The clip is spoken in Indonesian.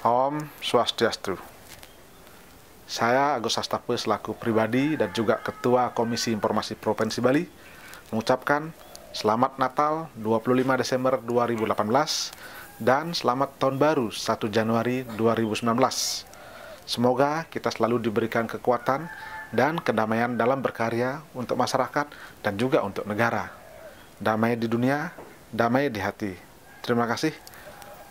Om Swastiastu. Saya Agus Sastapu selaku pribadi dan juga Ketua Komisi Informasi Provinsi Bali mengucapkan Selamat Natal 25 Desember 2018 dan Selamat Tahun Baru 1 Januari 2019. Semoga kita selalu diberikan kekuatan dan kedamaian dalam berkarya untuk masyarakat dan juga untuk negara. Damai di dunia, damai di hati. Terima kasih.